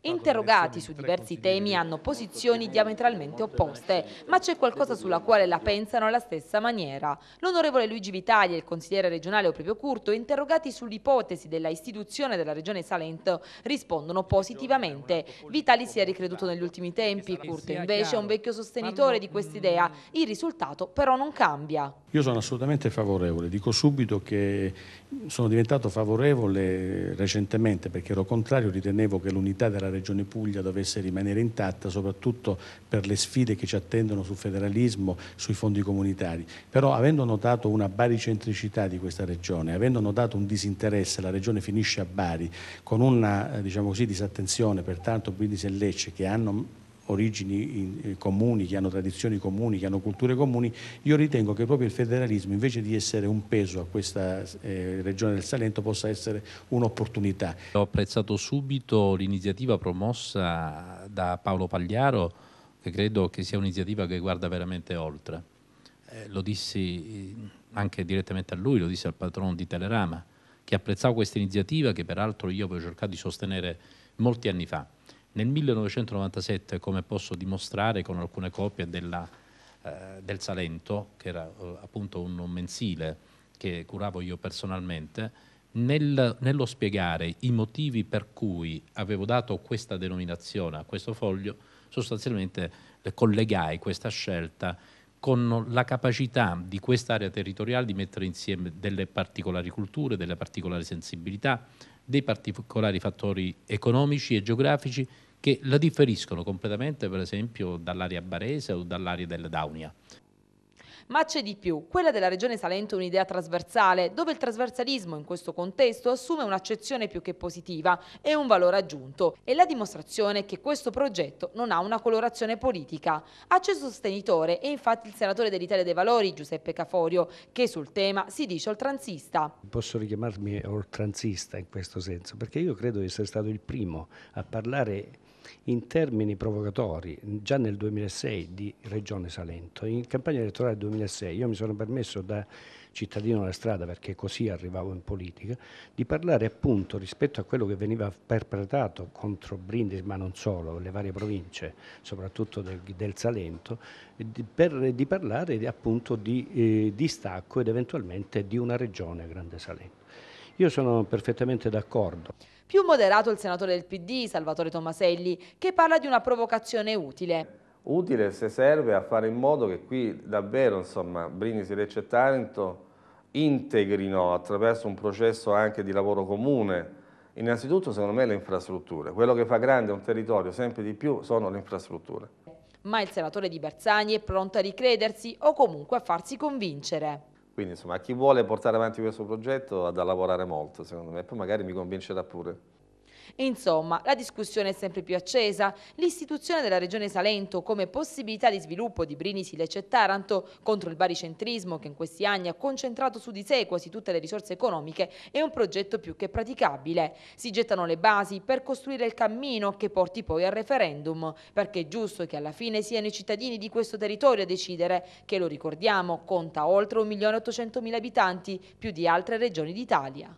Interrogati su diversi temi hanno posizioni diametralmente opposte, ma c'è qualcosa sulla quale la pensano alla stessa maniera. L'onorevole Luigi Vitali e il consigliere regionale Oprivio Curto, interrogati sull'ipotesi della istituzione della regione Salento, rispondono positivamente. Vitali si è ricreduto negli ultimi tempi, Curto invece è un vecchio sostenitore di quest'idea. Mm, il risultato però non cambia. Io sono assolutamente favorevole, dico subito che sono diventato favorevole recentemente perché ero contrario ritenevo che l'unità della Regione Puglia dovesse rimanere intatta, soprattutto per le sfide che ci attendono sul federalismo, sui fondi comunitari. Però avendo notato una baricentricità di questa Regione, avendo notato un disinteresse, la Regione finisce a Bari, con una eh, diciamo così, disattenzione pertanto tanto Brindisi e Lecce che hanno origini eh, comuni, che hanno tradizioni comuni, che hanno culture comuni, io ritengo che proprio il federalismo invece di essere un peso a questa eh, regione del Salento possa essere un'opportunità. Ho apprezzato subito l'iniziativa promossa da Paolo Pagliaro, che credo che sia un'iniziativa che guarda veramente oltre. Eh, lo dissi eh, anche direttamente a lui, lo disse al patrono di Telerama, che apprezzavo questa iniziativa che peraltro io avevo cercato di sostenere molti anni fa. Nel 1997, come posso dimostrare con alcune copie della, eh, del Salento, che era eh, appunto un, mensile che curavo io personalmente, nel, nello spiegare i motivi per cui avevo dato questa denominazione a questo foglio, sostanzialmente collegai questa scelta con la capacità di quest'area territoriale di mettere insieme delle particolari culture, delle particolari sensibilità, dei particolari fattori economici e geografici che la differiscono completamente, per esempio, dall'area barese o dall'area della Daunia. Ma c'è di più. Quella della Regione Salento è un'idea trasversale, dove il trasversalismo in questo contesto assume un'accezione più che positiva e un valore aggiunto. È la dimostrazione che questo progetto non ha una colorazione politica. A suo sostenitore è infatti il senatore dell'Italia dei Valori, Giuseppe Caforio, che sul tema si dice oltranzista. Posso richiamarmi oltranzista in questo senso, perché io credo di essere stato il primo a parlare in termini provocatori già nel 2006 di Regione Salento. In campagna elettorale 2006 io mi sono permesso da cittadino della strada, perché così arrivavo in politica, di parlare appunto rispetto a quello che veniva perpetrato contro Brindisi, ma non solo, le varie province, soprattutto del, del Salento, di, per, di parlare appunto di eh, distacco ed eventualmente di una regione Grande Salento. Io sono perfettamente d'accordo. Più moderato il senatore del PD, Salvatore Tomaselli, che parla di una provocazione utile. Utile se serve a fare in modo che qui davvero, insomma, Brindisi, Lecce e Taranto integrino attraverso un processo anche di lavoro comune. Innanzitutto, secondo me, le infrastrutture. Quello che fa grande un territorio sempre di più sono le infrastrutture ma il senatore Di Bersani è pronto a ricredersi o comunque a farsi convincere. Quindi insomma, chi vuole portare avanti questo progetto ha da lavorare molto, secondo me, e poi magari mi convincerà pure. E insomma, la discussione è sempre più accesa. L'istituzione della Regione Salento come possibilità di sviluppo di Brini, Lecce e Taranto contro il baricentrismo che in questi anni ha concentrato su di sé quasi tutte le risorse economiche è un progetto più che praticabile. Si gettano le basi per costruire il cammino che porti poi al referendum, perché è giusto che alla fine siano i cittadini di questo territorio a decidere, che lo ricordiamo, conta oltre 1.800.000 abitanti, più di altre regioni d'Italia.